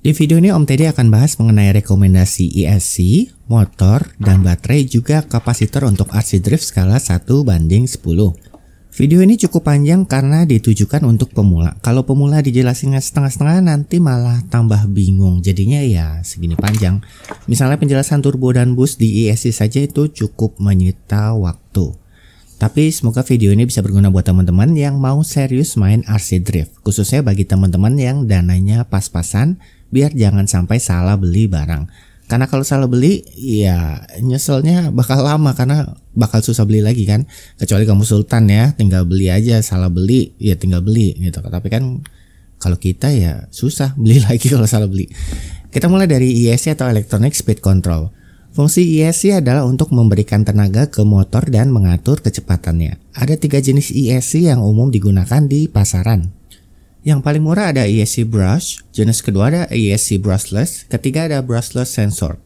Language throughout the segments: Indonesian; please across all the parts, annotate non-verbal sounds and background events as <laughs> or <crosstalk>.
Di video ini Om Teddy akan bahas mengenai rekomendasi ESC, motor, dan baterai juga kapasitor untuk RC drift skala 1 banding 10. Video ini cukup panjang karena ditujukan untuk pemula. Kalau pemula dijelasinnya setengah-setengah nanti malah tambah bingung. Jadinya ya segini panjang. Misalnya penjelasan turbo dan bus di ESC saja itu cukup menyita waktu. Tapi semoga video ini bisa berguna buat teman-teman yang mau serius main RC Drift, khususnya bagi teman-teman yang dananya pas-pasan biar jangan sampai salah beli barang. Karena kalau salah beli, ya nyeselnya bakal lama karena bakal susah beli lagi kan. Kecuali kamu sultan ya, tinggal beli aja, salah beli ya tinggal beli gitu. Tapi kan kalau kita ya susah <laughs> beli lagi kalau salah beli. Kita mulai dari ESC atau Electronic Speed Control. Fungsi ESC adalah untuk memberikan tenaga ke motor dan mengatur kecepatannya. Ada tiga jenis ESC yang umum digunakan di pasaran. Yang paling murah ada ESC brush, jenis kedua ada ESC brushless, ketiga ada brushless sensor.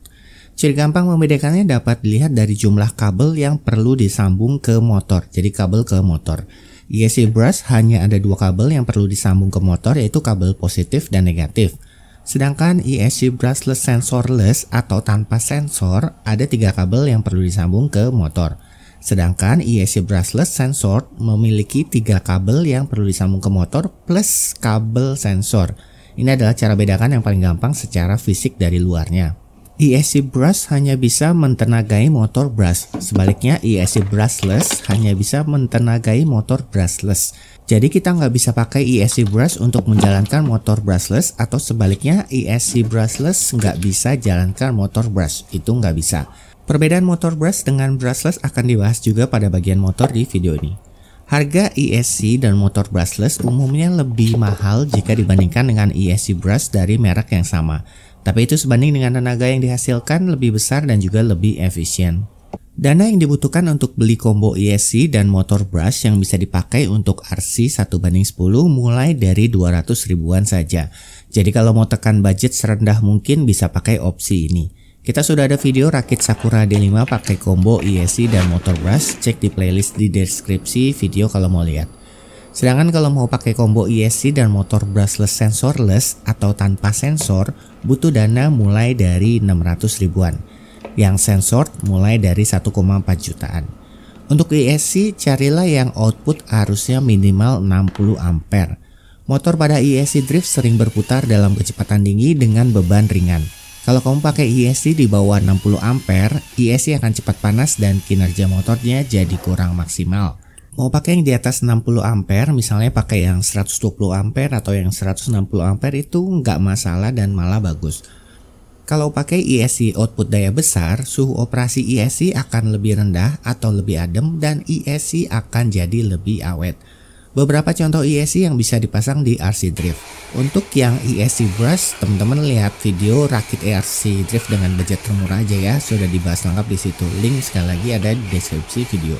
Ciri gampang membedakannya dapat dilihat dari jumlah kabel yang perlu disambung ke motor, jadi kabel ke motor. ESC brush hanya ada dua kabel yang perlu disambung ke motor yaitu kabel positif dan negatif. Sedangkan ESC brushless sensorless atau tanpa sensor ada tiga kabel yang perlu disambung ke motor. Sedangkan ESC brushless sensor memiliki tiga kabel yang perlu disambung ke motor plus kabel sensor. Ini adalah cara bedakan yang paling gampang secara fisik dari luarnya. ESC brush hanya bisa mentenagai motor brush. Sebaliknya ESC brushless hanya bisa mentenagai motor brushless. Jadi kita nggak bisa pakai ESC brush untuk menjalankan motor brushless atau sebaliknya ESC brushless nggak bisa jalankan motor brush. Itu nggak bisa. Perbedaan motor brush dengan brushless akan dibahas juga pada bagian motor di video ini. Harga ESC dan motor brushless umumnya lebih mahal jika dibandingkan dengan ESC brush dari merek yang sama, tapi itu sebanding dengan tenaga yang dihasilkan lebih besar dan juga lebih efisien. Dana yang dibutuhkan untuk beli combo ESC dan motor brush yang bisa dipakai untuk RC 1 banding 10 mulai dari 200 ribuan saja. Jadi kalau mau tekan budget serendah mungkin bisa pakai opsi ini. Kita sudah ada video rakit Sakura D5 pakai combo ESC dan motor brush, cek di playlist di deskripsi video kalau mau lihat. Sedangkan kalau mau pakai combo ESC dan motor brushless sensorless atau tanpa sensor, butuh dana mulai dari 600 ribuan. Yang sensor mulai dari 1,4 jutaan. Untuk ESC, carilah yang output arusnya minimal 60 ampere. Motor pada ESC drift sering berputar dalam kecepatan tinggi dengan beban ringan kalau kamu pakai ESC di bawah 60 ampere, ESC akan cepat panas dan kinerja motornya jadi kurang maksimal. Mau pakai yang di atas 60 ampere, misalnya pakai yang 120 ampere atau yang 160 ampere itu nggak masalah dan malah bagus. Kalau pakai ESC output daya besar, suhu operasi ESC akan lebih rendah atau lebih adem dan ESC akan jadi lebih awet. Beberapa contoh ESC yang bisa dipasang di RC Drift. Untuk yang ESC Brush, teman-teman lihat video rakit ERC Drift dengan budget termurah aja ya, sudah dibahas lengkap di situ. Link sekali lagi ada di deskripsi video.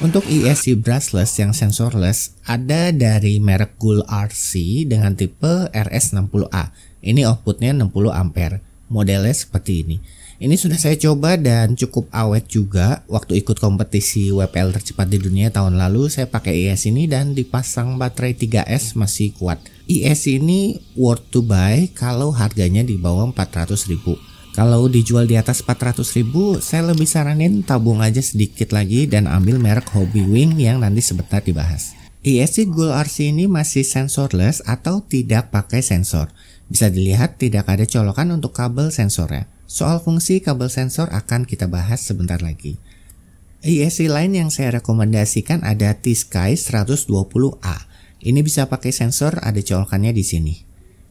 Untuk ESC brushless yang sensorless ada dari merek Gull RC dengan tipe RS60A. Ini outputnya 60 ampere. Modelnya seperti ini. Ini sudah saya coba dan cukup awet juga. Waktu ikut kompetisi WPL tercepat di dunia tahun lalu, saya pakai IS ini dan dipasang baterai 3S masih kuat. IS ini worth to buy kalau harganya di bawah 400 ribu. Kalau dijual di atas 400 ribu, saya lebih saranin tabung aja sedikit lagi dan ambil merek Hobby Wing yang nanti sebentar dibahas. ESC Gold RC ini masih sensorless atau tidak pakai sensor. Bisa dilihat tidak ada colokan untuk kabel sensornya. Soal fungsi kabel sensor akan kita bahas sebentar lagi. ISC lain yang saya rekomendasikan ada T-Sky 120A. Ini bisa pakai sensor ada colokannya di sini.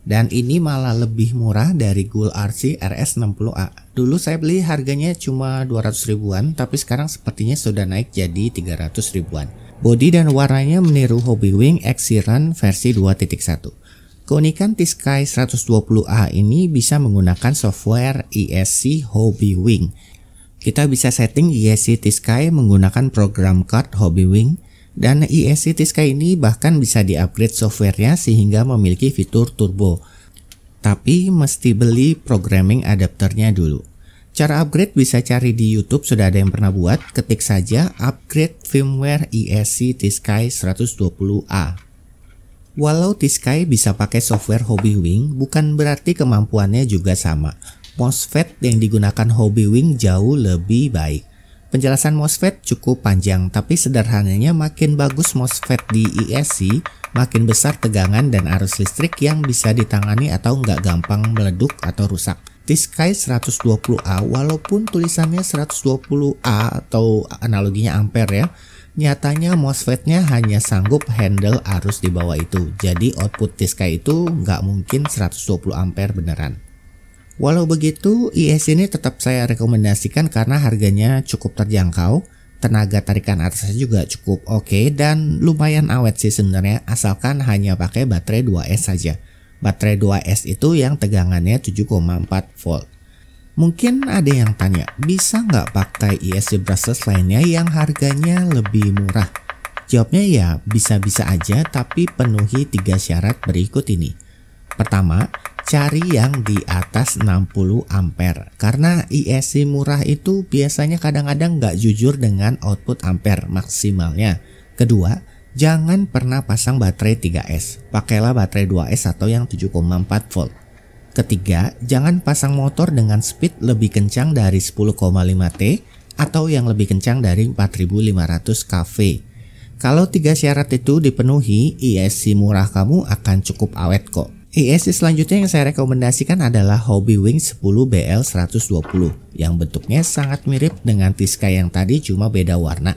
Dan ini malah lebih murah dari Gull RC RS60A. Dulu saya beli harganya cuma 200 ribuan, tapi sekarang sepertinya sudah naik jadi 300 ribuan. Bodi dan warnanya meniru Hobbywing Exiran versi 2.1. Keunikan T-Sky 120A ini bisa menggunakan software ESC HobbyWing. Kita bisa setting ESC T-Sky menggunakan program card HobbyWing dan ESC T-Sky ini bahkan bisa diupgrade softwarenya sehingga memiliki fitur turbo. Tapi mesti beli programming adapternya dulu. Cara upgrade bisa cari di YouTube sudah ada yang pernah buat. Ketik saja upgrade firmware ESC T-Sky 120A. Walau Tiskai bisa pakai software Hobby Wing, bukan berarti kemampuannya juga sama. MOSFET yang digunakan Hobby Wing jauh lebih baik. Penjelasan MOSFET cukup panjang, tapi sederhananya makin bagus MOSFET di ESC, makin besar tegangan dan arus listrik yang bisa ditangani atau nggak gampang meleduk atau rusak. Tiskai 120A walaupun tulisannya 120A atau analoginya ampere ya, Nyatanya MOSFETnya hanya sanggup handle arus di bawah itu, jadi output Tiska itu nggak mungkin 120 ampere beneran. Walau begitu, IS ini tetap saya rekomendasikan karena harganya cukup terjangkau, tenaga tarikan atasnya juga cukup oke okay, dan lumayan awet sih sebenarnya asalkan hanya pakai baterai 2S saja. Baterai 2S itu yang tegangannya 7,4 volt. Mungkin ada yang tanya, bisa nggak pakai ESC brushless lainnya yang harganya lebih murah? Jawabnya ya bisa-bisa aja tapi penuhi tiga syarat berikut ini. Pertama, cari yang di atas 60 ampere karena ESC murah itu biasanya kadang-kadang nggak jujur dengan output ampere maksimalnya. Kedua, jangan pernah pasang baterai 3S, pakailah baterai 2S atau yang 7,4 volt. Ketiga, jangan pasang motor dengan speed lebih kencang dari 10,5T atau yang lebih kencang dari 4500 kV. Kalau tiga syarat itu dipenuhi, ISC murah kamu akan cukup awet kok. ISC selanjutnya yang saya rekomendasikan adalah Hobby Wing 10BL120 yang bentuknya sangat mirip dengan Tiska yang tadi cuma beda warna.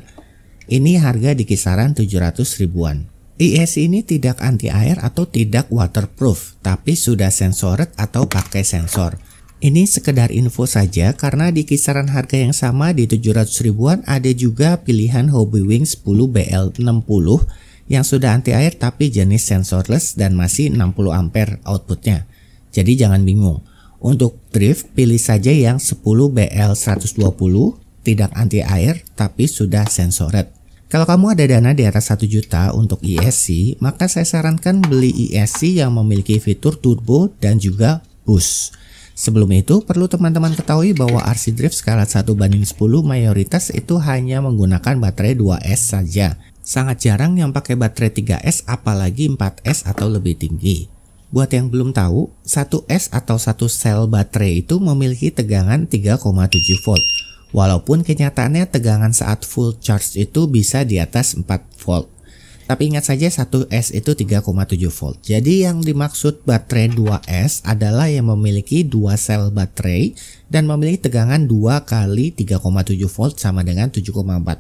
Ini harga di kisaran 700 ribuan. IS ini tidak anti air atau tidak waterproof, tapi sudah sensoret atau pakai sensor. Ini sekedar info saja karena di kisaran harga yang sama di 700 ribuan ada juga pilihan Hobby Wing 10 BL60 yang sudah anti air tapi jenis sensorless dan masih 60 ampere outputnya. Jadi jangan bingung. Untuk drift pilih saja yang 10 BL120 tidak anti air tapi sudah sensoret. Kalau kamu ada dana di atas 1 juta untuk ESC, maka saya sarankan beli ESC yang memiliki fitur turbo dan juga boost. Sebelum itu, perlu teman-teman ketahui bahwa RC Drift skala 1 banding 10 mayoritas itu hanya menggunakan baterai 2S saja. Sangat jarang yang pakai baterai 3S apalagi 4S atau lebih tinggi. Buat yang belum tahu, 1S atau 1 sel baterai itu memiliki tegangan 3,7 volt. Walaupun kenyataannya tegangan saat full charge itu bisa di atas 4 volt. Tapi ingat saja 1S itu 3,7 volt. Jadi yang dimaksud baterai 2S adalah yang memiliki dua sel baterai dan memiliki tegangan 2 kali 3,7 volt sama dengan 7,4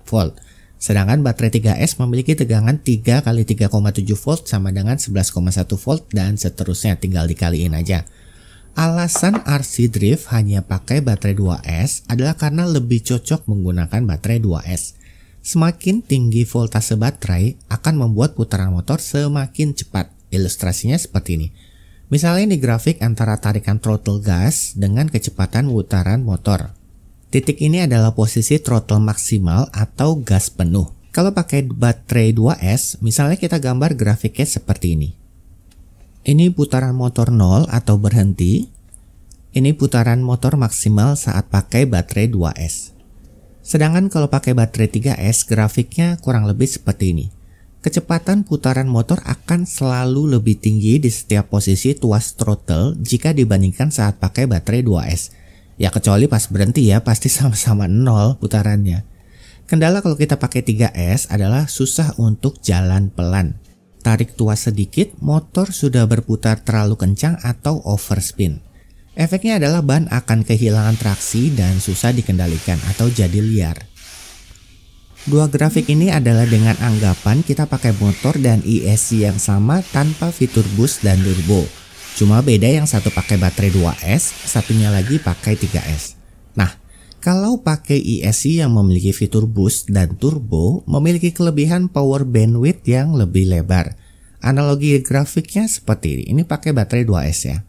volt. Sedangkan baterai 3S memiliki tegangan 3 kali 3,7 volt sama dengan 11,1 volt dan seterusnya tinggal dikaliin aja. Alasan RC Drift hanya pakai baterai 2S adalah karena lebih cocok menggunakan baterai 2S. Semakin tinggi voltase baterai akan membuat putaran motor semakin cepat. Ilustrasinya seperti ini. Misalnya di grafik antara tarikan throttle gas dengan kecepatan putaran motor. Titik ini adalah posisi throttle maksimal atau gas penuh. Kalau pakai baterai 2S, misalnya kita gambar grafiknya seperti ini. Ini putaran motor 0 atau berhenti. Ini putaran motor maksimal saat pakai baterai 2S. Sedangkan kalau pakai baterai 3S, grafiknya kurang lebih seperti ini. Kecepatan putaran motor akan selalu lebih tinggi di setiap posisi tuas throttle jika dibandingkan saat pakai baterai 2S. Ya kecuali pas berhenti ya, pasti <laughs> sama-sama 0 putarannya. Kendala kalau kita pakai 3S adalah susah untuk jalan pelan tarik tuas sedikit, motor sudah berputar terlalu kencang atau overspin. Efeknya adalah ban akan kehilangan traksi dan susah dikendalikan atau jadi liar. Dua grafik ini adalah dengan anggapan kita pakai motor dan ESC yang sama tanpa fitur boost dan turbo. Cuma beda yang satu pakai baterai 2S, satunya lagi pakai 3S. Kalau pakai ESC yang memiliki fitur boost dan turbo, memiliki kelebihan power bandwidth yang lebih lebar. Analogi grafiknya seperti ini, ini pakai baterai 2S ya.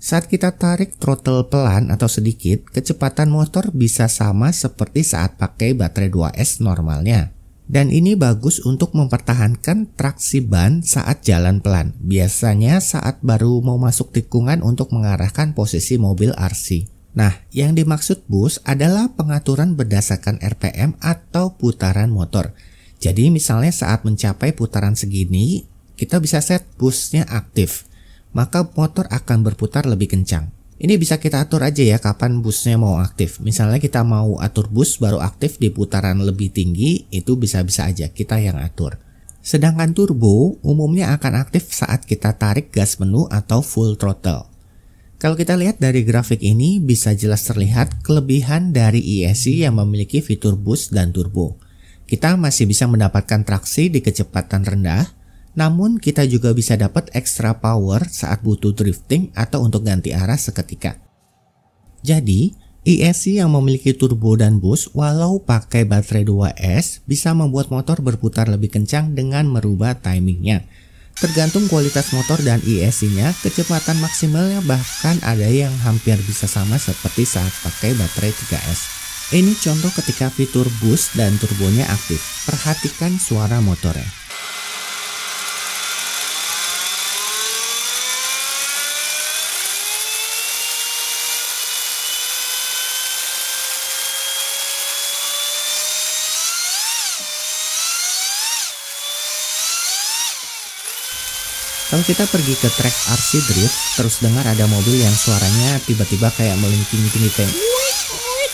Saat kita tarik throttle pelan atau sedikit, kecepatan motor bisa sama seperti saat pakai baterai 2S normalnya. Dan ini bagus untuk mempertahankan traksi ban saat jalan pelan, biasanya saat baru mau masuk tikungan untuk mengarahkan posisi mobil RC. Nah, yang dimaksud boost adalah pengaturan berdasarkan RPM atau putaran motor. Jadi misalnya saat mencapai putaran segini, kita bisa set boostnya aktif. Maka motor akan berputar lebih kencang. Ini bisa kita atur aja ya kapan busnya mau aktif. Misalnya kita mau atur bus baru aktif di putaran lebih tinggi, itu bisa-bisa aja kita yang atur. Sedangkan turbo umumnya akan aktif saat kita tarik gas penuh atau full throttle. Kalau kita lihat dari grafik ini, bisa jelas terlihat kelebihan dari ESC yang memiliki fitur boost dan turbo. Kita masih bisa mendapatkan traksi di kecepatan rendah, namun kita juga bisa dapat extra power saat butuh drifting atau untuk ganti arah seketika. Jadi, ESC yang memiliki turbo dan boost walau pakai baterai 2S bisa membuat motor berputar lebih kencang dengan merubah timingnya Tergantung kualitas motor dan ISC-nya, kecepatan maksimalnya bahkan ada yang hampir bisa sama seperti saat pakai baterai 3S. Ini contoh ketika fitur boost dan turbonya aktif. Perhatikan suara motornya. Kalau kita pergi ke track RC Drift, terus dengar ada mobil yang suaranya tiba-tiba kayak melingking-tinggi kayak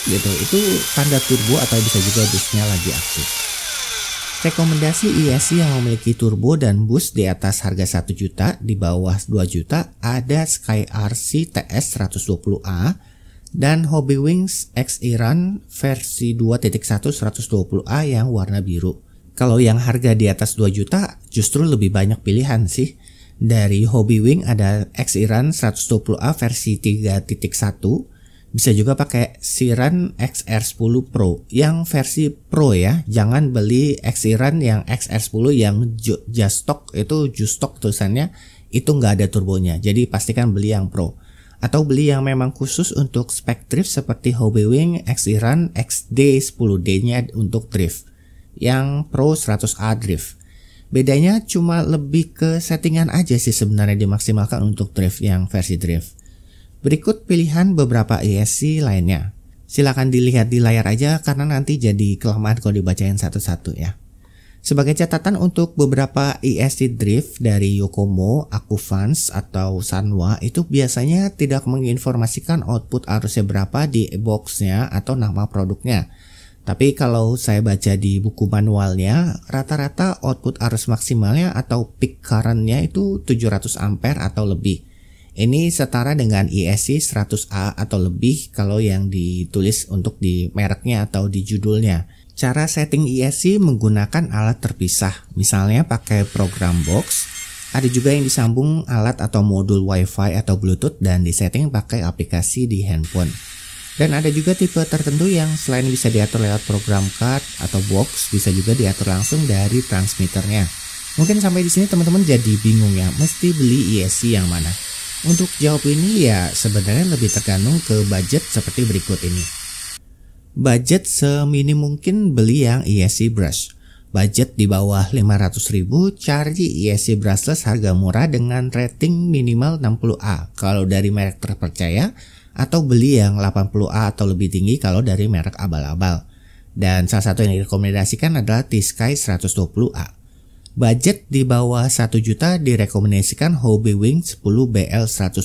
gitu, itu tanda turbo atau bisa juga busnya lagi aktif. Rekomendasi ISI yang memiliki turbo dan bus di atas harga 1 juta, di bawah 2 juta ada Sky RC TS 120A dan Hobby Wings X Iran versi 2.1 120A yang warna biru. Kalau yang harga di atas 2 juta justru lebih banyak pilihan sih. Dari Hobby Wing ada X-Iran 120A versi 3.1 bisa juga pakai Siran XR10 Pro yang versi Pro ya jangan beli X Iran yang XR10 yang just stock itu just stock tulisannya itu nggak ada turbonya jadi pastikan beli yang Pro atau beli yang memang khusus untuk spek drift seperti Hobby Hobbywing Xiran XD10D nya untuk drift yang Pro 100A drift Bedanya cuma lebih ke settingan aja sih sebenarnya dimaksimalkan untuk drift yang versi drift. Berikut pilihan beberapa ESC lainnya. Silahkan dilihat di layar aja karena nanti jadi kelamaan kalau dibacain satu-satu ya. Sebagai catatan untuk beberapa ESC drift dari Yokomo, Akufans, atau Sanwa itu biasanya tidak menginformasikan output arusnya berapa di boxnya atau nama produknya tapi kalau saya baca di buku manualnya, rata-rata output arus maksimalnya atau peak currentnya itu 700 ampere atau lebih. Ini setara dengan ISC 100A atau lebih kalau yang ditulis untuk di mereknya atau di judulnya. Cara setting ISC menggunakan alat terpisah, misalnya pakai program box. Ada juga yang disambung alat atau modul WiFi atau Bluetooth dan disetting pakai aplikasi di handphone. Dan ada juga tipe tertentu yang selain bisa diatur lewat program card atau box, bisa juga diatur langsung dari transmitternya. Mungkin sampai di sini teman-teman jadi bingung ya, mesti beli ESC yang mana. Untuk jawab ini ya sebenarnya lebih tergantung ke budget seperti berikut ini. Budget semini mungkin beli yang ESC brush. Budget di bawah 500.000 cari ESC brushless harga murah dengan rating minimal 60A. Kalau dari merek terpercaya, atau beli yang 80A atau lebih tinggi kalau dari merek abal-abal. Dan salah satu yang direkomendasikan adalah T-Sky 120A. Budget di bawah 1 juta direkomendasikan Hobby Wing 10BL 120.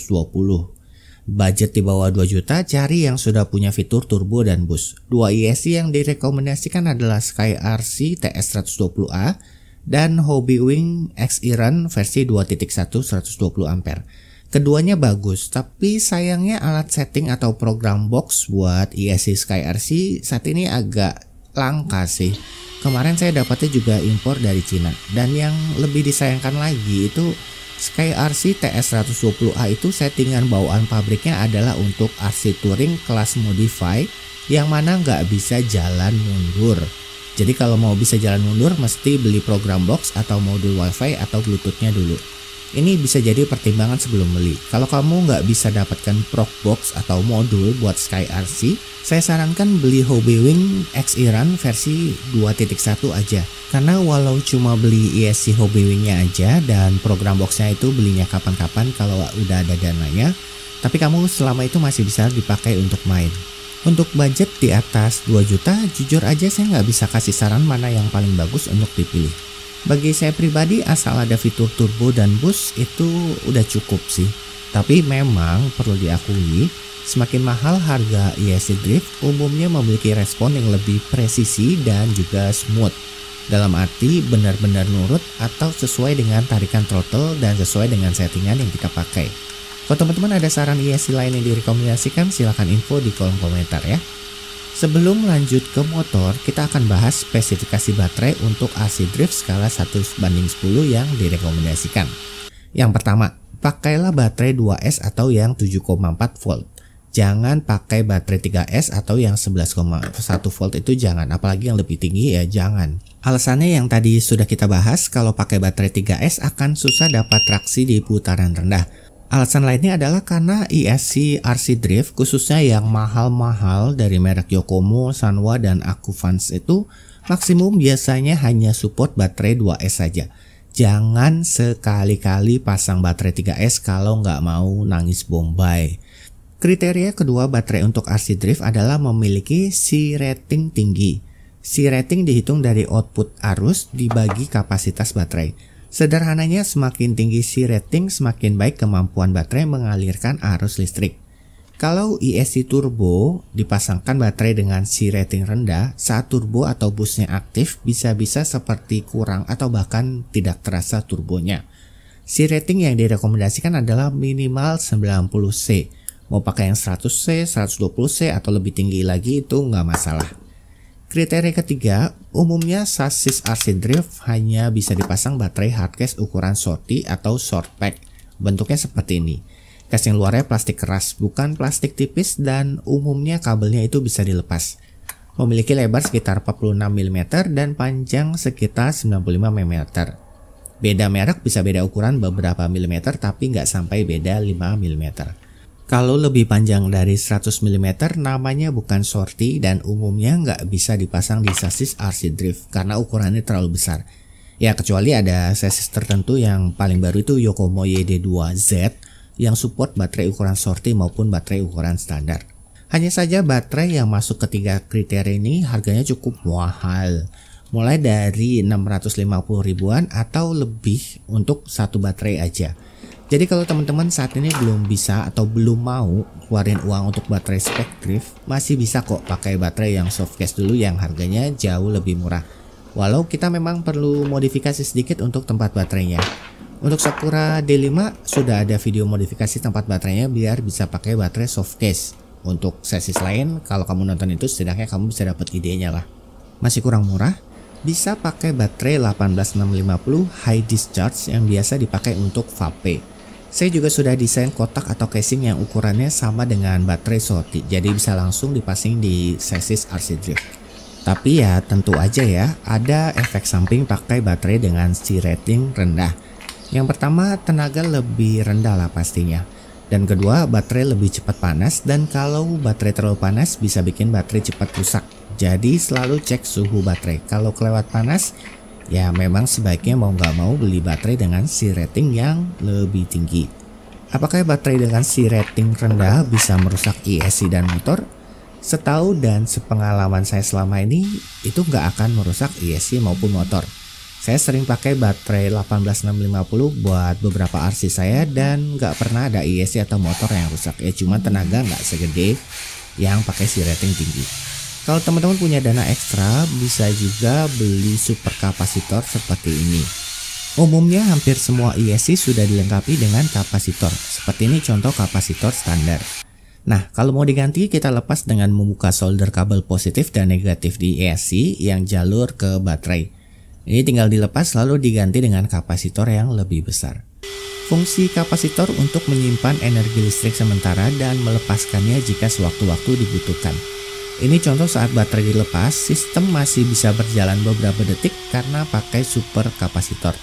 Budget di bawah 2 juta cari yang sudah punya fitur turbo dan bus. Dua ISC yang direkomendasikan adalah Sky RC TS120A dan Hobby Wing X Iran e versi 2.1 120 ampere. Keduanya bagus, tapi sayangnya alat setting atau program box buat ESC SkyRC saat ini agak langka sih. Kemarin saya dapatnya juga impor dari Cina. Dan yang lebih disayangkan lagi itu SkyRC TS120A itu settingan bawaan pabriknya adalah untuk RC Touring kelas Modify yang mana nggak bisa jalan mundur. Jadi kalau mau bisa jalan mundur mesti beli program box atau modul wifi atau bluetoothnya dulu. Ini bisa jadi pertimbangan sebelum beli. Kalau kamu nggak bisa dapatkan proc box atau modul buat Sky RC, saya sarankan beli Hobby Wing X Iran versi 2.1 aja. Karena walau cuma beli ESC Hobby Wingnya aja dan program boxnya itu belinya kapan-kapan kalau udah ada dananya, tapi kamu selama itu masih bisa dipakai untuk main. Untuk budget di atas 2 juta, jujur aja saya nggak bisa kasih saran mana yang paling bagus untuk dipilih. Bagi saya pribadi asal ada fitur turbo dan boost itu udah cukup sih. Tapi memang perlu diakui, semakin mahal harga ESC Drift umumnya memiliki respon yang lebih presisi dan juga smooth. Dalam arti benar-benar nurut atau sesuai dengan tarikan throttle dan sesuai dengan settingan yang kita pakai. Kalau teman-teman ada saran ESC lain yang direkomendasikan silahkan info di kolom komentar ya. Sebelum lanjut ke motor, kita akan bahas spesifikasi baterai untuk AC drift skala 1 banding 10 yang direkomendasikan. Yang pertama, pakailah baterai 2S atau yang 7,4 volt. Jangan pakai baterai 3S atau yang 11,1 volt itu jangan, apalagi yang lebih tinggi ya jangan. Alasannya yang tadi sudah kita bahas, kalau pakai baterai 3S akan susah dapat traksi di putaran rendah Alasan lainnya adalah karena ESC RC Drift khususnya yang mahal-mahal dari merek Yokomo, Sanwa, dan Akufans itu maksimum biasanya hanya support baterai 2S saja. Jangan sekali-kali pasang baterai 3S kalau nggak mau nangis bombay. Kriteria kedua baterai untuk RC Drift adalah memiliki C rating tinggi. C rating dihitung dari output arus dibagi kapasitas baterai. Sederhananya, semakin tinggi si rating, semakin baik kemampuan baterai mengalirkan arus listrik. Kalau ESC turbo dipasangkan baterai dengan si rating rendah, saat turbo atau busnya aktif bisa-bisa seperti kurang atau bahkan tidak terasa turbonya. Si rating yang direkomendasikan adalah minimal 90C. Mau pakai yang 100C, 120C atau lebih tinggi lagi itu nggak masalah. Kriteria ketiga, umumnya sasis RC drift hanya bisa dipasang baterai hardcase ukuran shorty atau short pack. Bentuknya seperti ini. Casing luarnya plastik keras, bukan plastik tipis dan umumnya kabelnya itu bisa dilepas. Memiliki lebar sekitar 46 mm dan panjang sekitar 95 mm. Beda merek bisa beda ukuran beberapa milimeter tapi nggak sampai beda 5 mm. Kalau lebih panjang dari 100 mm namanya bukan sorti dan umumnya nggak bisa dipasang di sasis RC drift karena ukurannya terlalu besar. Ya kecuali ada sasis tertentu yang paling baru itu Yokomo YD2Z yang support baterai ukuran sorti maupun baterai ukuran standar. Hanya saja baterai yang masuk ketiga kriteria ini harganya cukup mahal. Mulai dari 650 ribuan atau lebih untuk satu baterai aja jadi kalau teman-teman saat ini belum bisa atau belum mau keluarin uang untuk baterai spektrif, masih bisa kok pakai baterai yang soft case dulu yang harganya jauh lebih murah. Walau kita memang perlu modifikasi sedikit untuk tempat baterainya. Untuk Sakura D5 sudah ada video modifikasi tempat baterainya biar bisa pakai baterai soft case. Untuk sesi lain, kalau kamu nonton itu setidaknya kamu bisa dapat idenya lah. Masih kurang murah? Bisa pakai baterai 18650 high discharge yang biasa dipakai untuk vape. Saya juga sudah desain kotak atau casing yang ukurannya sama dengan baterai Soti, jadi bisa langsung dipasang di Sasis RC Drift. Tapi ya tentu aja ya, ada efek samping pakai baterai dengan C rating rendah. Yang pertama, tenaga lebih rendah lah pastinya. Dan kedua, baterai lebih cepat panas dan kalau baterai terlalu panas bisa bikin baterai cepat rusak. Jadi selalu cek suhu baterai. Kalau kelewat panas, ya memang sebaiknya mau nggak mau beli baterai dengan si rating yang lebih tinggi. Apakah baterai dengan si rating rendah bisa merusak ESC dan motor? Setahu dan sepengalaman saya selama ini, itu nggak akan merusak ESC maupun motor. Saya sering pakai baterai 18650 buat beberapa RC saya dan nggak pernah ada ESC atau motor yang rusak. Ya cuma tenaga nggak segede yang pakai si rating tinggi. Kalau teman-teman punya dana ekstra, bisa juga beli super kapasitor seperti ini. Umumnya hampir semua e ISC sudah dilengkapi dengan kapasitor, seperti ini contoh kapasitor standar. Nah, kalau mau diganti kita lepas dengan membuka solder kabel positif dan negatif di ESC yang jalur ke baterai. Ini tinggal dilepas lalu diganti dengan kapasitor yang lebih besar. Fungsi kapasitor untuk menyimpan energi listrik sementara dan melepaskannya jika sewaktu-waktu dibutuhkan. Ini contoh saat baterai dilepas, sistem masih bisa berjalan beberapa detik karena pakai super kapasitor.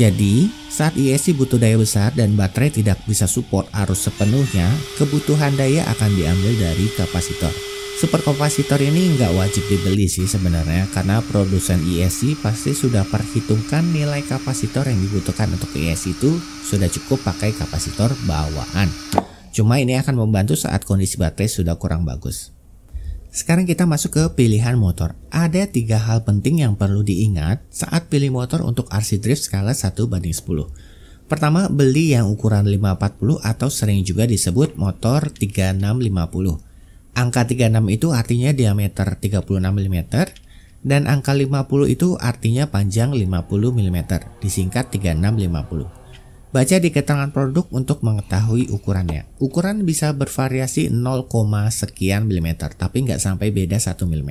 Jadi, saat ISC butuh daya besar dan baterai tidak bisa support arus sepenuhnya, kebutuhan daya akan diambil dari kapasitor. Super kapasitor ini nggak wajib dibeli sih sebenarnya karena produsen ISC pasti sudah perhitungkan nilai kapasitor yang dibutuhkan untuk ISC itu sudah cukup pakai kapasitor bawaan. Cuma ini akan membantu saat kondisi baterai sudah kurang bagus. Sekarang kita masuk ke pilihan motor. Ada tiga hal penting yang perlu diingat saat pilih motor untuk RC Drift skala 1 banding 10. Pertama, beli yang ukuran 540 atau sering juga disebut motor 3650. Angka 36 itu artinya diameter 36 mm dan angka 50 itu artinya panjang 50 mm, disingkat 3650. Baca di keterangan produk untuk mengetahui ukurannya. Ukuran bisa bervariasi 0, sekian milimeter, tapi nggak sampai beda 1 mm.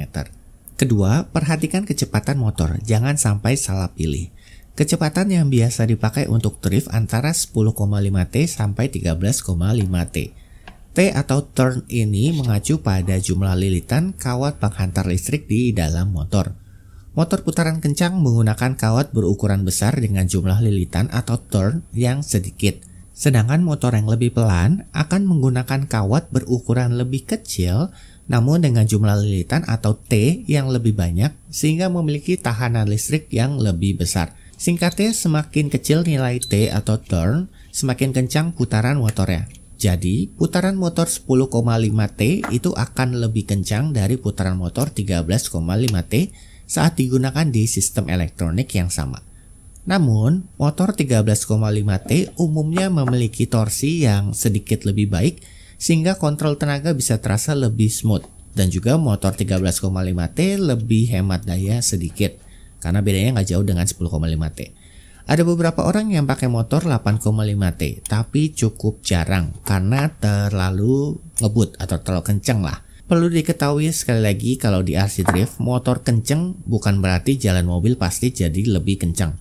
Kedua, perhatikan kecepatan motor, jangan sampai salah pilih. Kecepatan yang biasa dipakai untuk drift antara 10,5T sampai 13,5T. T atau turn ini mengacu pada jumlah lilitan kawat penghantar listrik di dalam motor. Motor putaran kencang menggunakan kawat berukuran besar dengan jumlah lilitan atau turn yang sedikit. Sedangkan motor yang lebih pelan akan menggunakan kawat berukuran lebih kecil namun dengan jumlah lilitan atau T yang lebih banyak sehingga memiliki tahanan listrik yang lebih besar. Singkatnya semakin kecil nilai T atau turn, semakin kencang putaran motornya. Jadi, putaran motor 10,5T itu akan lebih kencang dari putaran motor 13,5T saat digunakan di sistem elektronik yang sama. Namun, motor 13,5T umumnya memiliki torsi yang sedikit lebih baik sehingga kontrol tenaga bisa terasa lebih smooth dan juga motor 13,5T lebih hemat daya sedikit karena bedanya nggak jauh dengan 10,5T. Ada beberapa orang yang pakai motor 8,5T tapi cukup jarang karena terlalu ngebut atau terlalu kenceng lah. Perlu diketahui sekali lagi kalau di RC Drift, motor kenceng bukan berarti jalan mobil pasti jadi lebih kencang.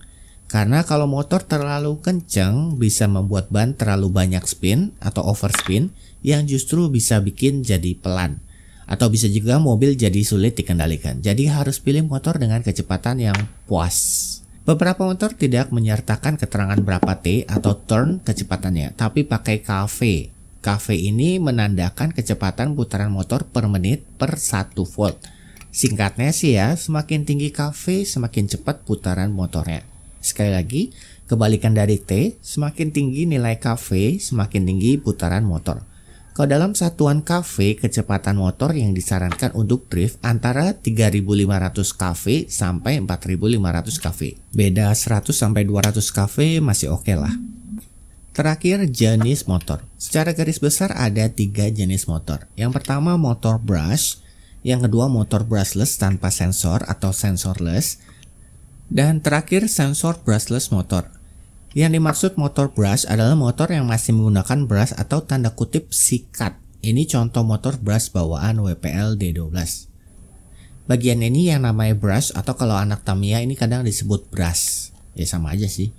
Karena kalau motor terlalu kenceng bisa membuat ban terlalu banyak spin atau overspin yang justru bisa bikin jadi pelan. Atau bisa juga mobil jadi sulit dikendalikan. Jadi harus pilih motor dengan kecepatan yang puas. Beberapa motor tidak menyertakan keterangan berapa T atau turn kecepatannya, tapi pakai KV Cafe ini menandakan kecepatan putaran motor per menit per 1 volt. Singkatnya sih ya, semakin tinggi cafe semakin cepat putaran motornya. Sekali lagi, kebalikan dari T, semakin tinggi nilai cafe semakin tinggi putaran motor. Kalau dalam satuan cafe, kecepatan motor yang disarankan untuk drift antara 3.500 cafe sampai 4.500 cafe. Beda 100 sampai 200 cafe masih oke okay lah. Terakhir, jenis motor. Secara garis besar ada tiga jenis motor. Yang pertama motor brush, yang kedua motor brushless tanpa sensor atau sensorless, dan terakhir sensor brushless motor. Yang dimaksud motor brush adalah motor yang masih menggunakan brush atau tanda kutip sikat. Ini contoh motor brush bawaan WPL D12. Bagian ini yang namanya brush atau kalau anak Tamiya ini kadang disebut brush. Ya sama aja sih.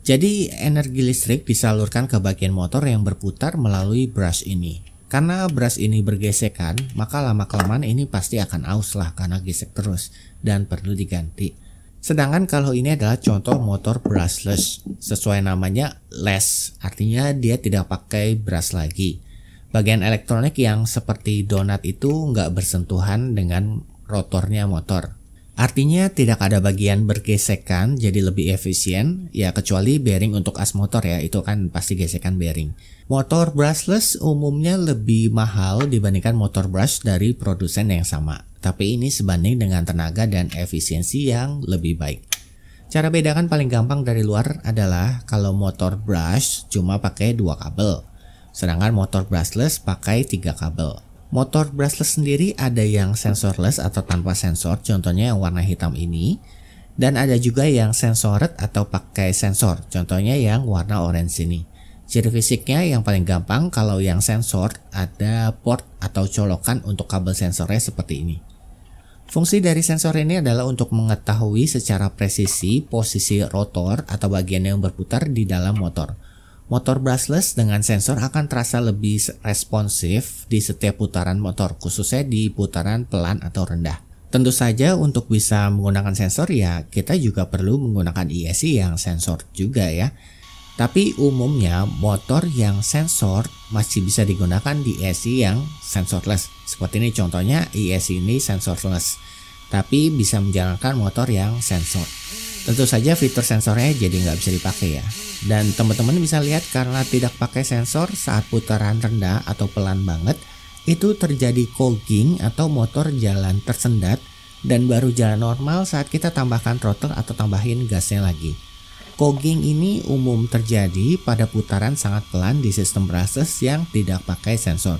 Jadi energi listrik disalurkan ke bagian motor yang berputar melalui brush ini. Karena brush ini bergesekan, maka lama-kelamaan ini pasti akan aus lah karena gesek terus dan perlu diganti. Sedangkan kalau ini adalah contoh motor brushless, sesuai namanya less, artinya dia tidak pakai brush lagi. Bagian elektronik yang seperti donat itu nggak bersentuhan dengan rotornya motor. Artinya tidak ada bagian bergesekan jadi lebih efisien ya kecuali bearing untuk as motor ya itu kan pasti gesekan bearing. Motor brushless umumnya lebih mahal dibandingkan motor brush dari produsen yang sama. Tapi ini sebanding dengan tenaga dan efisiensi yang lebih baik. Cara bedakan paling gampang dari luar adalah kalau motor brush cuma pakai dua kabel, sedangkan motor brushless pakai tiga kabel. Motor brushless sendiri ada yang sensorless atau tanpa sensor, contohnya yang warna hitam ini. Dan ada juga yang sensored atau pakai sensor, contohnya yang warna orange ini. Ciri fisiknya yang paling gampang kalau yang sensor ada port atau colokan untuk kabel sensornya seperti ini. Fungsi dari sensor ini adalah untuk mengetahui secara presisi posisi rotor atau bagian yang berputar di dalam motor. Motor brushless dengan sensor akan terasa lebih responsif di setiap putaran motor, khususnya di putaran pelan atau rendah. Tentu saja untuk bisa menggunakan sensor ya kita juga perlu menggunakan ESC yang sensor juga ya. Tapi umumnya motor yang sensor masih bisa digunakan di ESC yang sensorless. Seperti ini contohnya ESC ini sensorless tapi bisa menjalankan motor yang sensor. Tentu saja fitur sensornya jadi nggak bisa dipakai ya. Dan teman-teman bisa lihat karena tidak pakai sensor saat putaran rendah atau pelan banget, itu terjadi cogging atau motor jalan tersendat dan baru jalan normal saat kita tambahkan throttle atau tambahin gasnya lagi. cogging ini umum terjadi pada putaran sangat pelan di sistem brushes yang tidak pakai sensor.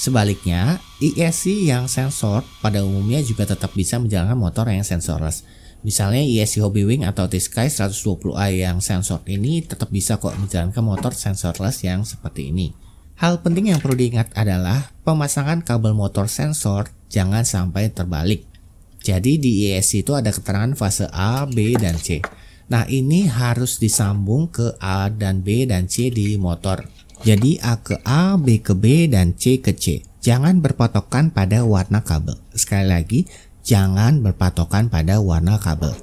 Sebaliknya, ESC yang sensor pada umumnya juga tetap bisa menjalankan motor yang sensorless Misalnya ESC Hobby Wing atau T-Sky 120 a yang sensor ini tetap bisa kok menjalankan motor sensorless yang seperti ini. Hal penting yang perlu diingat adalah pemasangan kabel motor sensor jangan sampai terbalik. Jadi di ESC itu ada keterangan fase A, B, dan C. Nah ini harus disambung ke A dan B dan C di motor. Jadi A ke A, B ke B, dan C ke C. Jangan berpatokan pada warna kabel. Sekali lagi, jangan berpatokan pada warna kabel.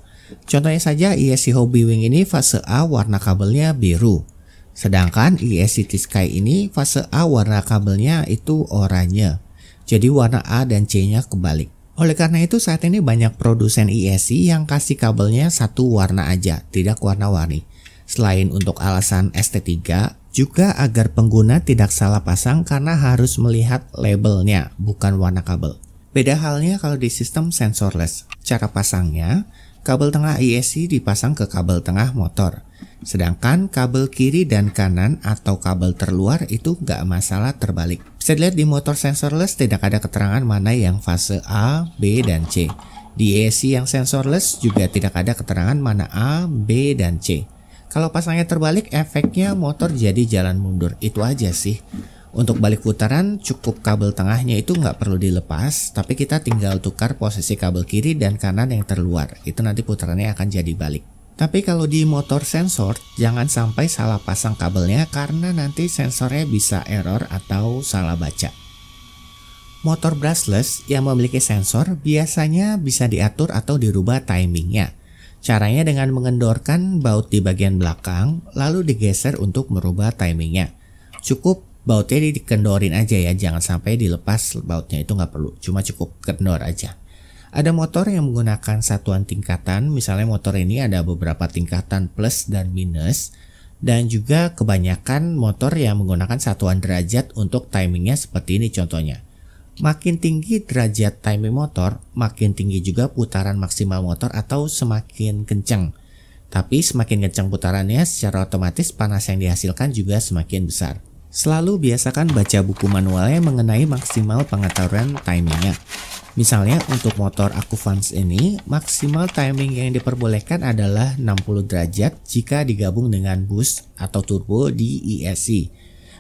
Contohnya saja ESC Hobby Wing ini fase A warna kabelnya biru. Sedangkan ESC Sky ini fase A warna kabelnya itu oranye. Jadi warna A dan C-nya kebalik. Oleh karena itu saat ini banyak produsen ESC yang kasih kabelnya satu warna aja, tidak warna-warni. Selain untuk alasan estetika, juga agar pengguna tidak salah pasang karena harus melihat labelnya, bukan warna kabel. Beda halnya kalau di sistem sensorless. Cara pasangnya, kabel tengah ISC dipasang ke kabel tengah motor. Sedangkan kabel kiri dan kanan atau kabel terluar itu nggak masalah terbalik. Bisa dilihat di motor sensorless tidak ada keterangan mana yang fase A, B, dan C. Di ESC yang sensorless juga tidak ada keterangan mana A, B, dan C. Kalau pasangnya terbalik, efeknya motor jadi jalan mundur. Itu aja sih. Untuk balik putaran, cukup kabel tengahnya itu nggak perlu dilepas, tapi kita tinggal tukar posisi kabel kiri dan kanan yang terluar. Itu nanti putarannya akan jadi balik. Tapi kalau di motor sensor, jangan sampai salah pasang kabelnya karena nanti sensornya bisa error atau salah baca. Motor brushless yang memiliki sensor biasanya bisa diatur atau dirubah timingnya. Caranya dengan mengendorkan baut di bagian belakang, lalu digeser untuk merubah timingnya. Cukup bautnya dikendorin aja ya jangan sampai dilepas bautnya itu nggak perlu cuma cukup kendor aja ada motor yang menggunakan satuan tingkatan misalnya motor ini ada beberapa tingkatan plus dan minus dan juga kebanyakan motor yang menggunakan satuan derajat untuk timingnya seperti ini contohnya makin tinggi derajat timing motor makin tinggi juga putaran maksimal motor atau semakin kencang tapi semakin kencang putarannya secara otomatis panas yang dihasilkan juga semakin besar Selalu biasakan baca buku manualnya mengenai maksimal pengaturan timingnya. Misalnya untuk motor Akuvans ini, maksimal timing yang diperbolehkan adalah 60 derajat jika digabung dengan boost atau turbo di ESC.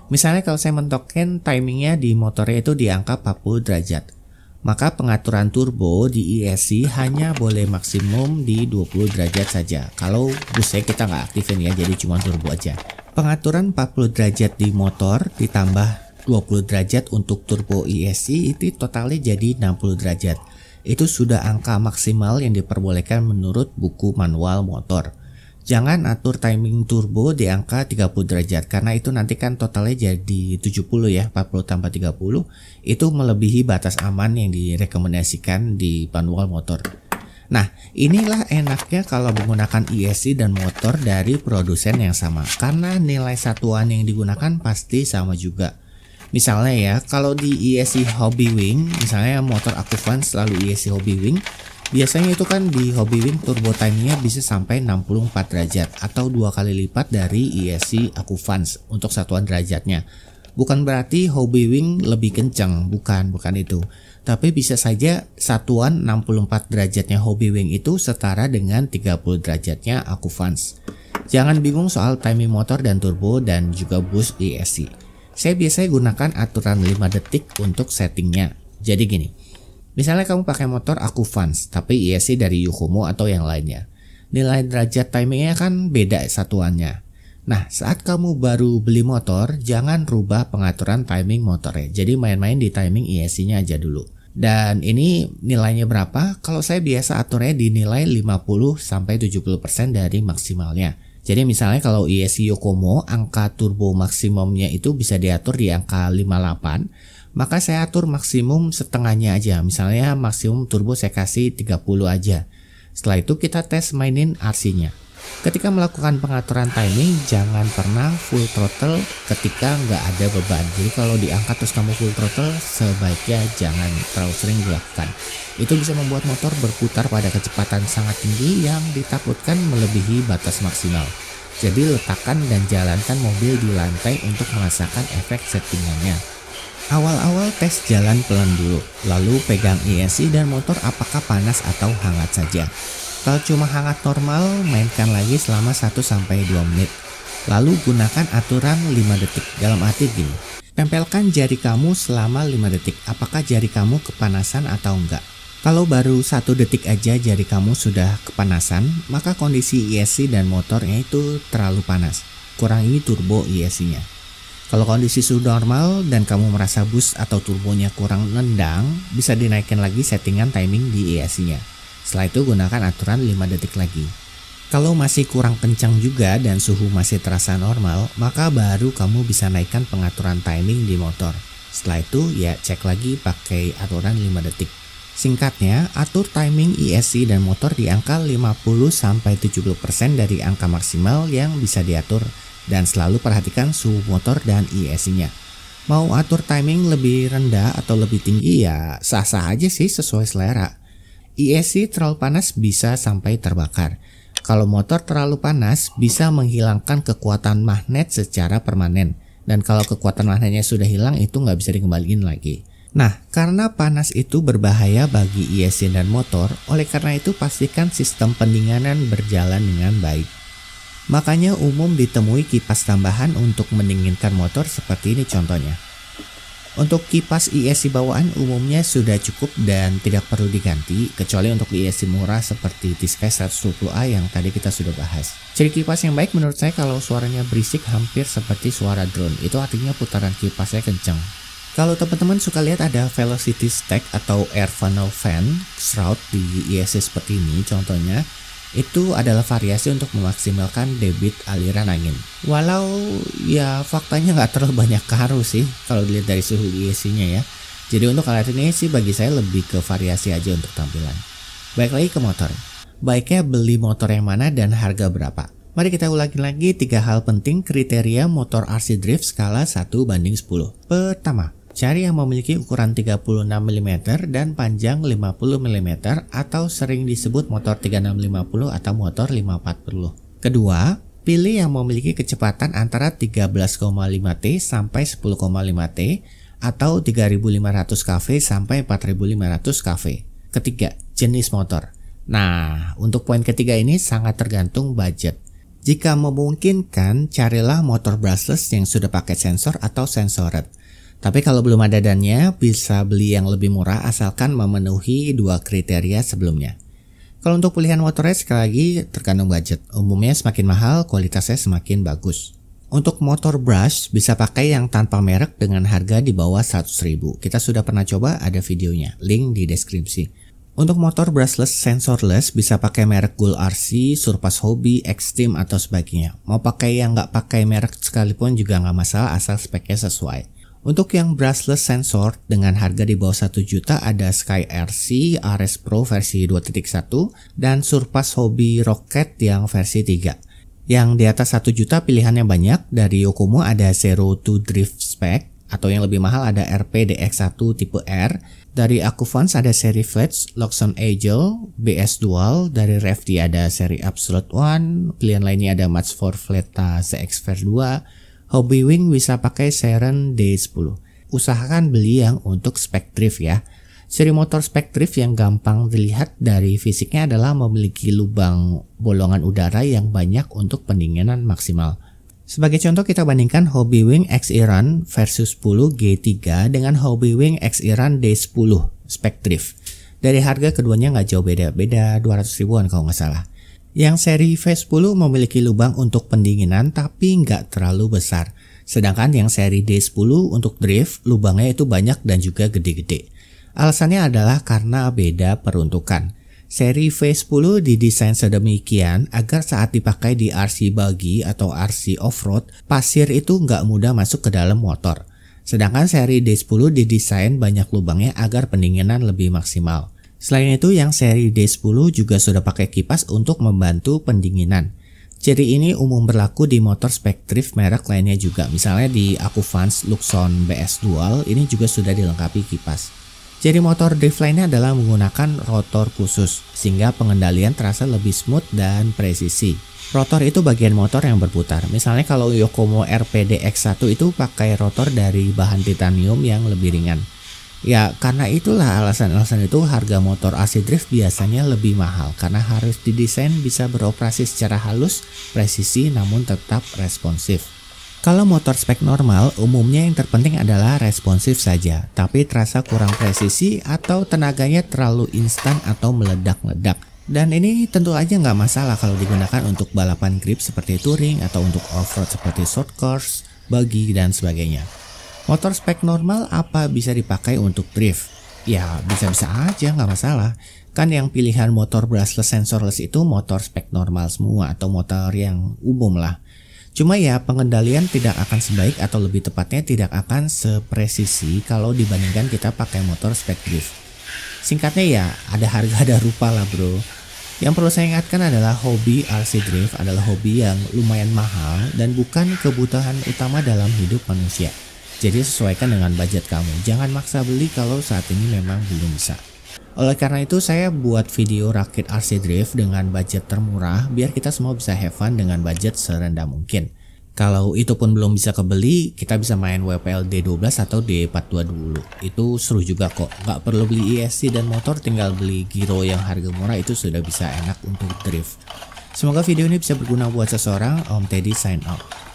Misalnya kalau saya mentoken timingnya di motornya itu di angka 40 derajat maka pengaturan turbo di ESC hanya boleh maksimum di 20 derajat saja. Kalau busnya kita nggak aktifin ya, jadi cuma turbo aja. Pengaturan 40 derajat di motor ditambah 20 derajat untuk turbo ESC itu totalnya jadi 60 derajat. Itu sudah angka maksimal yang diperbolehkan menurut buku manual motor. Jangan atur timing turbo di angka 30 derajat karena itu nanti kan totalnya jadi 70 ya 40 tambah 30 itu melebihi batas aman yang direkomendasikan di manual motor. Nah inilah enaknya kalau menggunakan ESC dan motor dari produsen yang sama karena nilai satuan yang digunakan pasti sama juga. Misalnya ya kalau di ESC Hobby Wing misalnya motor Aquavance selalu ESC Hobby Wing Biasanya itu kan di Hobby Wing turbo time bisa sampai 64 derajat atau dua kali lipat dari ESC fans untuk satuan derajatnya. Bukan berarti Hobby Wing lebih kencang, bukan, bukan itu. Tapi bisa saja satuan 64 derajatnya Hobby Wing itu setara dengan 30 derajatnya fans. Jangan bingung soal timing motor dan turbo dan juga boost ESC. Saya biasanya gunakan aturan 5 detik untuk settingnya. Jadi gini, Misalnya kamu pakai motor aku fans, tapi ISC iya dari Yukumo atau yang lainnya. Nilai derajat timingnya kan beda satuannya. Nah, saat kamu baru beli motor, jangan rubah pengaturan timing motornya. Jadi main-main di timing esc nya aja dulu. Dan ini nilainya berapa? Kalau saya biasa aturnya di nilai 50 sampai 70% dari maksimalnya. Jadi misalnya kalau ESC Yokomo angka turbo maksimumnya itu bisa diatur di angka 58 maka saya atur maksimum setengahnya aja. Misalnya maksimum turbo saya kasih 30 aja. Setelah itu kita tes mainin RC-nya. Ketika melakukan pengaturan timing, jangan pernah full throttle ketika nggak ada beban. Jadi kalau diangkat terus kamu full throttle, sebaiknya jangan terlalu sering dilakukan. Itu bisa membuat motor berputar pada kecepatan sangat tinggi yang ditakutkan melebihi batas maksimal. Jadi letakkan dan jalankan mobil di lantai untuk merasakan efek settingannya. Awal-awal tes jalan pelan dulu, lalu pegang ISC dan motor apakah panas atau hangat saja. Kalau cuma hangat normal, mainkan lagi selama 1-2 menit. Lalu gunakan aturan 5 detik, dalam arti gini. Tempelkan jari kamu selama 5 detik, apakah jari kamu kepanasan atau enggak. Kalau baru satu detik aja jari kamu sudah kepanasan, maka kondisi ESC dan motornya itu terlalu panas. Kurangi turbo ESC-nya. Kalau kondisi suhu normal dan kamu merasa bus atau turbonya kurang nendang, bisa dinaikkan lagi settingan timing di ESC-nya. Setelah itu gunakan aturan 5 detik lagi. Kalau masih kurang kencang juga dan suhu masih terasa normal, maka baru kamu bisa naikkan pengaturan timing di motor. Setelah itu ya cek lagi pakai aturan 5 detik. Singkatnya, atur timing ESC dan motor di angka 50-70% dari angka maksimal yang bisa diatur dan selalu perhatikan suhu motor dan ISI-nya. Mau atur timing lebih rendah atau lebih tinggi ya sah-sah aja sih sesuai selera. ISI terlalu panas bisa sampai terbakar. Kalau motor terlalu panas bisa menghilangkan kekuatan magnet secara permanen. Dan kalau kekuatan magnetnya sudah hilang itu nggak bisa dikembalikan lagi. Nah, karena panas itu berbahaya bagi ISI dan motor, oleh karena itu pastikan sistem pendinginan berjalan dengan baik. Makanya umum ditemui kipas tambahan untuk mendinginkan motor seperti ini contohnya. Untuk kipas ESC bawaan umumnya sudah cukup dan tidak perlu diganti kecuali untuk ESC murah seperti Tiskai 120A yang tadi kita sudah bahas. Ciri kipas yang baik menurut saya kalau suaranya berisik hampir seperti suara drone, itu artinya putaran kipasnya kencang. Kalau teman-teman suka lihat ada velocity stack atau air funnel fan shroud di ESC seperti ini contohnya, itu adalah variasi untuk memaksimalkan debit aliran angin. Walau ya faktanya nggak terlalu banyak karu sih kalau dilihat dari suhu DC-nya ya. Jadi untuk alat ini sih bagi saya lebih ke variasi aja untuk tampilan. Baik lagi ke motor. Baiknya beli motor yang mana dan harga berapa. Mari kita ulangi lagi tiga hal penting kriteria motor RC Drift skala 1 banding 10. Pertama, Cari yang memiliki ukuran 36 mm dan panjang 50 mm atau sering disebut motor 3650 atau motor 540. Kedua, pilih yang memiliki kecepatan antara 13,5T sampai 10,5T atau 3500 kV sampai 4500 kV. Ketiga, jenis motor. Nah, untuk poin ketiga ini sangat tergantung budget. Jika memungkinkan, carilah motor brushless yang sudah pakai sensor atau sensoret. Tapi kalau belum ada dannya, bisa beli yang lebih murah asalkan memenuhi dua kriteria sebelumnya. Kalau untuk pilihan motornya sekali lagi tergantung budget. Umumnya semakin mahal, kualitasnya semakin bagus. Untuk motor brush bisa pakai yang tanpa merek dengan harga di bawah 100 ribu. Kita sudah pernah coba ada videonya, link di deskripsi. Untuk motor brushless sensorless bisa pakai merek Gull RC, Surpass Hobby, Xtreme atau sebagainya. Mau pakai yang nggak pakai merek sekalipun juga nggak masalah asal speknya sesuai. Untuk yang brushless sensor dengan harga di bawah 1 juta ada Sky RC, RS Pro versi 2.1 dan Surpass Hobby Rocket yang versi 3. Yang di atas 1 juta pilihannya banyak, dari Yokomo ada Zero to Drift Spec, atau yang lebih mahal ada RPDX1 tipe R, dari Akufans ada seri Flats, Loxon Agile, BS Dual, dari Refty ada seri Absolute One, pilihan lainnya ada Match 4 Fleta CX Ver 2, Hobby Wing bisa pakai Seren D10. Usahakan beli yang untuk spek drift ya. Seri motor spek drift yang gampang dilihat dari fisiknya adalah memiliki lubang bolongan udara yang banyak untuk pendinginan maksimal. Sebagai contoh kita bandingkan Hobby Wing X Iran versus 10 G3 dengan Hobby Wing X Iran D10 spek drift. Dari harga keduanya nggak jauh beda, beda 200 ribuan kalau nggak salah. Yang seri V10 memiliki lubang untuk pendinginan tapi nggak terlalu besar. Sedangkan yang seri D10 untuk drift lubangnya itu banyak dan juga gede-gede. Alasannya adalah karena beda peruntukan. Seri V10 didesain sedemikian agar saat dipakai di RC buggy atau RC off-road, pasir itu nggak mudah masuk ke dalam motor. Sedangkan seri D10 didesain banyak lubangnya agar pendinginan lebih maksimal. Selain itu yang seri D10 juga sudah pakai kipas untuk membantu pendinginan. Ciri ini umum berlaku di motor spek drift merek lainnya juga. Misalnya di Akufans Luxon BS Dual ini juga sudah dilengkapi kipas. Ciri motor drift lainnya adalah menggunakan rotor khusus sehingga pengendalian terasa lebih smooth dan presisi. Rotor itu bagian motor yang berputar. Misalnya kalau Yokomo RPDX1 itu pakai rotor dari bahan titanium yang lebih ringan. Ya, karena itulah alasan-alasan itu harga motor AC drift biasanya lebih mahal karena harus didesain bisa beroperasi secara halus, presisi namun tetap responsif. Kalau motor spek normal, umumnya yang terpenting adalah responsif saja, tapi terasa kurang presisi atau tenaganya terlalu instan atau meledak-ledak. Dan ini tentu aja nggak masalah kalau digunakan untuk balapan grip seperti touring atau untuk off-road seperti short course, buggy, dan sebagainya. Motor spek normal apa bisa dipakai untuk drift? Ya bisa-bisa aja nggak masalah. Kan yang pilihan motor brushless sensorless itu motor spek normal semua atau motor yang umum lah. Cuma ya pengendalian tidak akan sebaik atau lebih tepatnya tidak akan sepresisi kalau dibandingkan kita pakai motor spek drift. Singkatnya ya ada harga ada rupa lah bro. Yang perlu saya ingatkan adalah hobi RC drift adalah hobi yang lumayan mahal dan bukan kebutuhan utama dalam hidup manusia. Jadi sesuaikan dengan budget kamu. Jangan maksa beli kalau saat ini memang belum bisa. Oleh karena itu saya buat video rakit RC Drift dengan budget termurah biar kita semua bisa have fun dengan budget serendah mungkin. Kalau itu pun belum bisa kebeli, kita bisa main WPL D12 atau D42 dulu. Itu seru juga kok. Nggak perlu beli ESC dan motor, tinggal beli giro yang harga murah itu sudah bisa enak untuk drift. Semoga video ini bisa berguna buat seseorang. Om Teddy sign out.